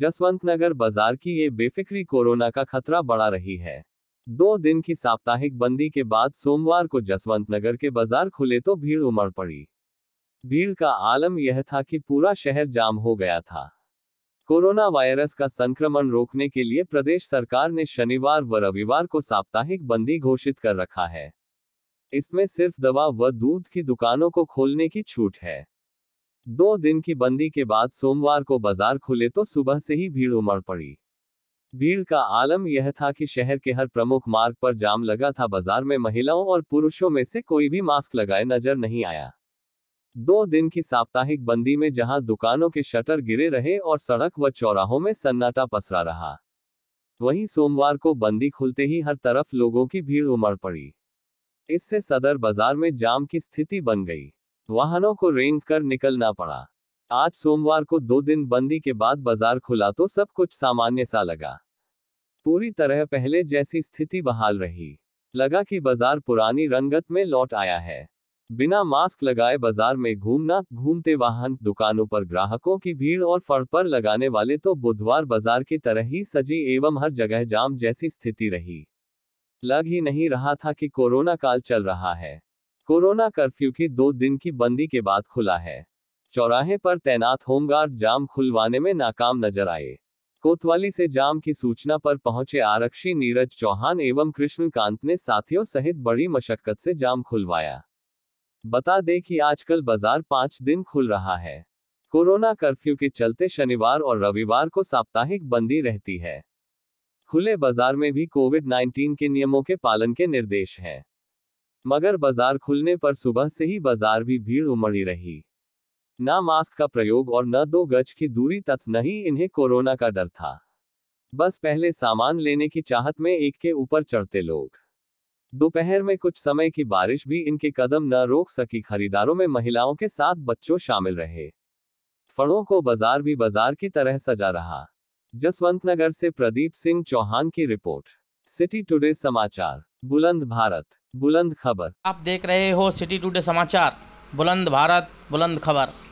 जसवंत नगर बाजार की ये बेफिक्री कोरोना का खतरा बढ़ा रही है दो दिन की साप्ताहिक बंदी के बाद सोमवार को जसवंत नगर के बाजार खुले तो भीड़ उमड़ पड़ी भीड़ का आलम यह था कि पूरा शहर जाम हो गया था कोरोना वायरस का संक्रमण रोकने के लिए प्रदेश सरकार ने शनिवार व रविवार को साप्ताहिक बंदी घोषित कर रखा है इसमें सिर्फ दवा व दूध की दुकानों को खोलने की छूट है दो दिन की बंदी के बाद सोमवार को बाजार खुले तो सुबह से ही भीड़ उमड़ पड़ी भीड़ का आलम यह था कि शहर के हर प्रमुख मार्ग पर जाम लगा था बाजार में महिलाओं और पुरुषों में से कोई भी मास्क लगाए नजर नहीं आया दो दिन की साप्ताहिक बंदी में जहां दुकानों के शटर गिरे रहे और सड़क व चौराहों में सन्नाटा पसरा रहा वहीं सोमवार को बंदी खुलते ही हर तरफ लोगों की भीड़ उमड़ पड़ी इससे सदर बाजार में जाम की स्थिति बन गई वाहनों को रेंट कर निकलना पड़ा आज सोमवार को दो दिन बंदी के बाद बाजार खुला तो सब कुछ सामान्य सा लगा पूरी तरह पहले जैसी स्थिति बहाल रही लगा कि बाजार पुरानी रंगत में लौट आया है बिना मास्क लगाए बाजार में घूमना घूमते वाहन दुकानों पर ग्राहकों की भीड़ और फड़ पर लगाने वाले तो बुधवार बाजार की तरह ही सजी एवं हर जगह जाम जैसी स्थिति रही लग ही नहीं रहा था कि कोरोना काल चल रहा है कोरोना कर्फ्यू की दो दिन की बंदी के बाद खुला है चौराहे पर तैनात होमगार्ड जाम खुलवाने में नाकाम नजर आए कोतवाली से जाम की सूचना पर पहुंचे आरक्षी नीरज चौहान एवं कृष्णकांत ने साथियों सहित बड़ी मशक्कत से जाम खुलवाया बता दें कि आजकल बाजार पांच दिन खुल रहा है कोरोना कर्फ्यू के चलते शनिवार और रविवार को साप्ताहिक बंदी रहती है खुले बाजार में भी कोविड 19 के नियमों के पालन के निर्देश हैं मगर बाजार खुलने पर सुबह से ही बाजार भी भीड़ उमड़ी रही न मास्क का प्रयोग और न दो गज की दूरी तथा नहीं इन्हें कोरोना का डर था बस पहले सामान लेने की चाहत में एक के ऊपर चढ़ते लोग दोपहर में कुछ समय की बारिश भी इनके कदम न रोक सकी खरीदारों में महिलाओं के साथ बच्चों शामिल रहे फड़ों को बाजार भी बाजार की तरह सजा रहा जसवंत नगर से प्रदीप सिंह चौहान की रिपोर्ट सिटी टुडे समाचार बुलंद भारत बुलंद खबर आप देख रहे हो सिटी टुडे समाचार बुलंद भारत बुलंद खबर